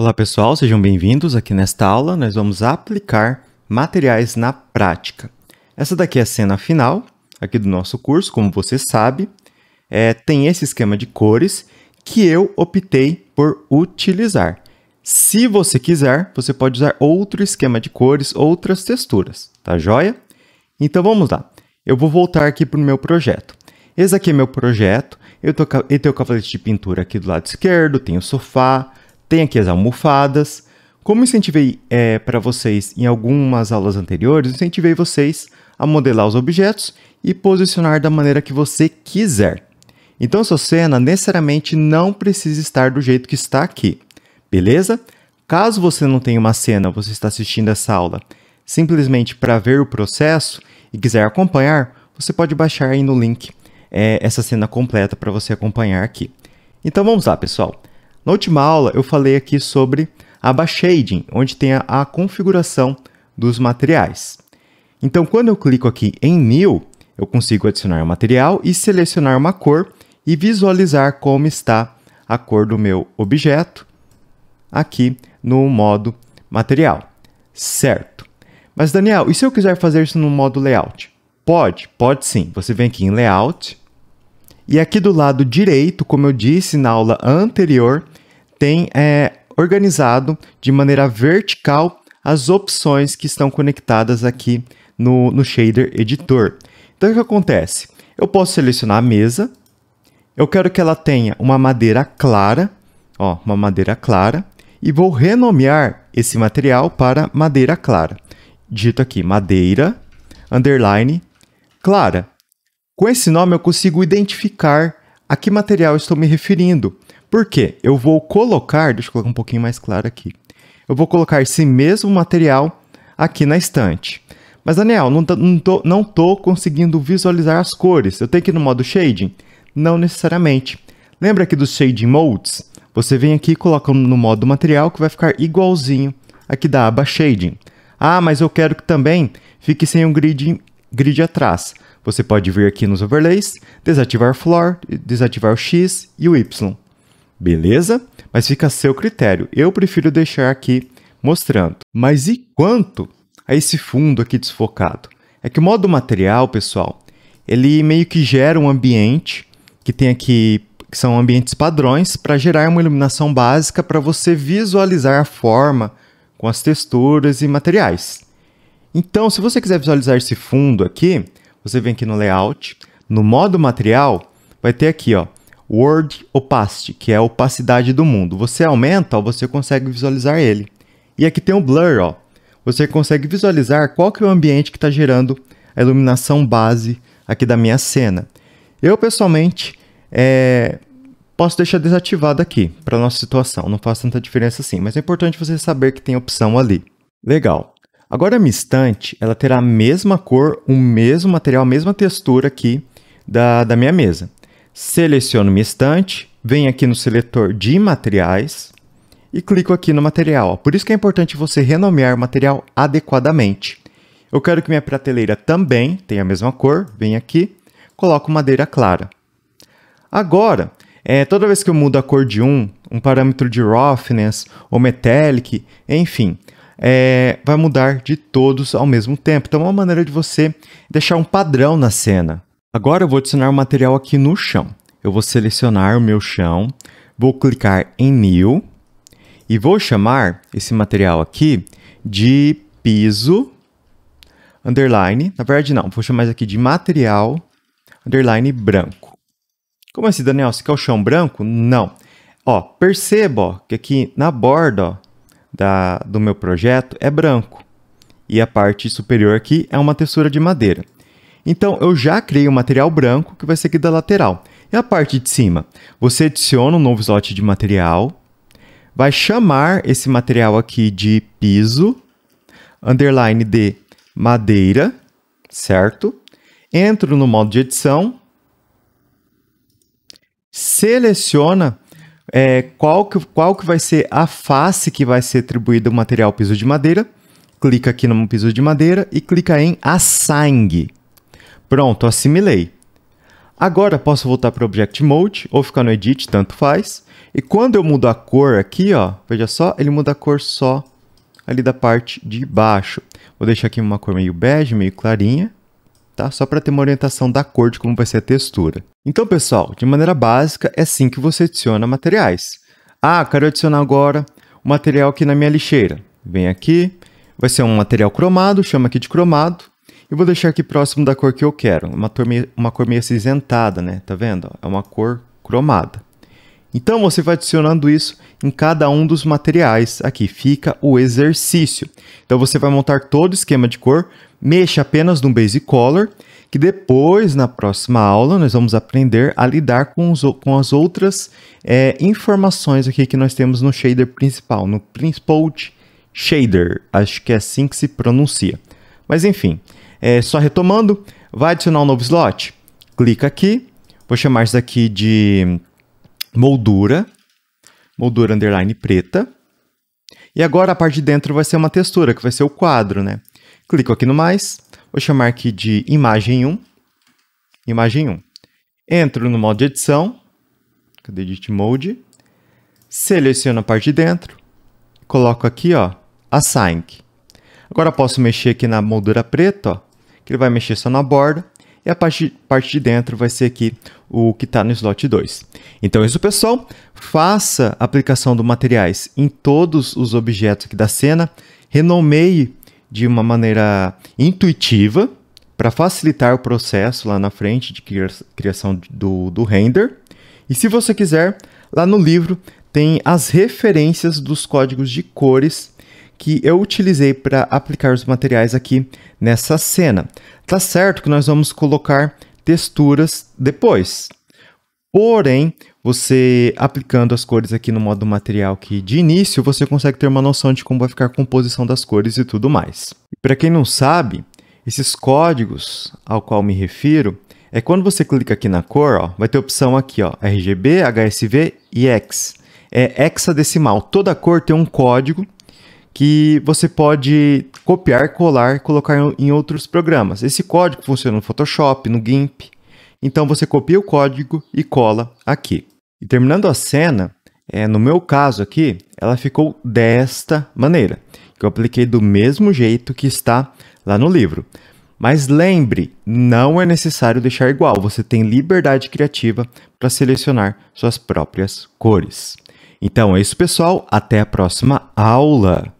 Olá pessoal, sejam bem-vindos. Aqui nesta aula nós vamos aplicar materiais na prática. Essa daqui é a cena final aqui do nosso curso, como você sabe. É, tem esse esquema de cores que eu optei por utilizar. Se você quiser, você pode usar outro esquema de cores, outras texturas, tá joia? Então vamos lá. Eu vou voltar aqui para o meu projeto. Esse aqui é meu projeto. Eu, tô, eu tenho o cavalete de pintura aqui do lado esquerdo, tenho o sofá, tem aqui as almofadas. Como incentivei é, para vocês em algumas aulas anteriores, incentivei vocês a modelar os objetos e posicionar da maneira que você quiser. Então, sua cena necessariamente não precisa estar do jeito que está aqui, beleza? Caso você não tenha uma cena, você está assistindo essa aula simplesmente para ver o processo e quiser acompanhar, você pode baixar aí no link é, essa cena completa para você acompanhar aqui. Então vamos lá, pessoal. Na última aula, eu falei aqui sobre a aba Shading, onde tem a, a configuração dos materiais. Então, quando eu clico aqui em New, eu consigo adicionar um material e selecionar uma cor e visualizar como está a cor do meu objeto aqui no modo material, certo? Mas Daniel, e se eu quiser fazer isso no modo layout? Pode, pode sim. Você vem aqui em layout e aqui do lado direito, como eu disse na aula anterior, tem é, organizado de maneira vertical as opções que estão conectadas aqui no, no shader editor. Então o que acontece? Eu posso selecionar a mesa, eu quero que ela tenha uma madeira clara, ó, uma madeira clara, e vou renomear esse material para madeira clara. Dito aqui, madeira, underline, clara. Com esse nome eu consigo identificar a que material estou me referindo. Por quê? Eu vou colocar, deixa eu colocar um pouquinho mais claro aqui. Eu vou colocar esse mesmo material aqui na estante. Mas, Daniel, não, não, tô, não tô conseguindo visualizar as cores. Eu tenho que ir no modo Shading? Não necessariamente. Lembra aqui dos Shading Modes? Você vem aqui e coloca no modo material que vai ficar igualzinho aqui da aba Shading. Ah, mas eu quero que também fique sem um grid, grid atrás. Você pode vir aqui nos overlays, desativar o floor, desativar o X e o Y beleza? Mas fica a seu critério. Eu prefiro deixar aqui mostrando. Mas e quanto a esse fundo aqui desfocado? É que o modo material, pessoal, ele meio que gera um ambiente que tem aqui que são ambientes padrões para gerar uma iluminação básica para você visualizar a forma com as texturas e materiais. Então, se você quiser visualizar esse fundo aqui, você vem aqui no layout, no modo material, vai ter aqui, ó, Word Opacity, que é a opacidade do mundo. Você aumenta, você consegue visualizar ele. E aqui tem o Blur, ó. Você consegue visualizar qual que é o ambiente que está gerando a iluminação base aqui da minha cena. Eu, pessoalmente, é... posso deixar desativado aqui para nossa situação. Não faz tanta diferença assim, mas é importante você saber que tem opção ali. Legal. Agora a minha estante, ela terá a mesma cor, o mesmo material, a mesma textura aqui da, da minha mesa seleciono minha estante, venho aqui no seletor de materiais e clico aqui no material. Por isso que é importante você renomear o material adequadamente. Eu quero que minha prateleira também tenha a mesma cor, venho aqui, coloco madeira clara. Agora, é, toda vez que eu mudo a cor de um, um parâmetro de roughness ou metallic, enfim, é, vai mudar de todos ao mesmo tempo. Então é uma maneira de você deixar um padrão na cena. Agora eu vou adicionar o um material aqui no chão. Eu vou selecionar o meu chão, vou clicar em New e vou chamar esse material aqui de piso underline, na verdade não, vou chamar isso aqui de material underline branco. Como assim, Daniel? Você quer é o chão branco? Não. Ó, perceba ó, que aqui na borda ó, da, do meu projeto é branco e a parte superior aqui é uma textura de madeira. Então, eu já criei o um material branco que vai ser aqui da lateral. E a parte de cima? Você adiciona um novo slot de material, vai chamar esse material aqui de piso, underline de madeira, certo? Entro no modo de edição, seleciona é, qual, que, qual que vai ser a face que vai ser atribuída ao material piso de madeira, clica aqui no piso de madeira e clica em Assign. Pronto, assimilei. Agora posso voltar para o Object Mode ou ficar no Edit, tanto faz. E quando eu mudo a cor aqui, ó, veja só, ele muda a cor só ali da parte de baixo. Vou deixar aqui uma cor meio bege, meio clarinha, tá? Só para ter uma orientação da cor de como vai ser a textura. Então, pessoal, de maneira básica, é assim que você adiciona materiais. Ah, quero adicionar agora o material aqui na minha lixeira. Vem aqui, vai ser um material cromado, chama aqui de cromado. Eu vou deixar aqui próximo da cor que eu quero. Uma, cor uma cor meio acinzentada, né? Tá vendo? É uma cor cromada. Então você vai adicionando isso em cada um dos materiais. Aqui fica o exercício. Então você vai montar todo o esquema de cor, mexa apenas no base Color, que depois, na próxima aula, nós vamos aprender a lidar com, os, com as outras é, informações aqui que nós temos no shader principal, no Principal Shader, acho que é assim que se pronuncia. Mas enfim, é, só retomando, vai adicionar um novo slot. Clica aqui. Vou chamar isso aqui de moldura. Moldura underline preta. E agora a parte de dentro vai ser uma textura, que vai ser o quadro, né? Clico aqui no mais. Vou chamar aqui de imagem 1. Imagem 1. Entro no modo de edição. Cadê Edit Mode? Seleciono a parte de dentro. Coloco aqui, ó, Assign. Agora posso mexer aqui na moldura preta, ó ele vai mexer só na borda, e a parte, parte de dentro vai ser aqui o que está no slot 2. Então é isso, pessoal. Faça a aplicação dos materiais em todos os objetos aqui da cena. Renomeie de uma maneira intuitiva para facilitar o processo lá na frente de criação do, do render. E se você quiser, lá no livro tem as referências dos códigos de cores que eu utilizei para aplicar os materiais aqui nessa cena. Tá certo que nós vamos colocar texturas depois. Porém, você aplicando as cores aqui no modo material que de início, você consegue ter uma noção de como vai ficar a composição das cores e tudo mais. Para quem não sabe, esses códigos ao qual me refiro, é quando você clica aqui na cor, ó, vai ter opção aqui, ó, RGB, HSV e X. É hexadecimal. Toda cor tem um código que você pode copiar, colar, colocar em outros programas. Esse código funciona no Photoshop, no GIMP. Então você copia o código e cola aqui. E terminando a cena, é, no meu caso aqui, ela ficou desta maneira, que eu apliquei do mesmo jeito que está lá no livro. Mas lembre, não é necessário deixar igual, você tem liberdade criativa para selecionar suas próprias cores. Então é isso, pessoal, até a próxima aula!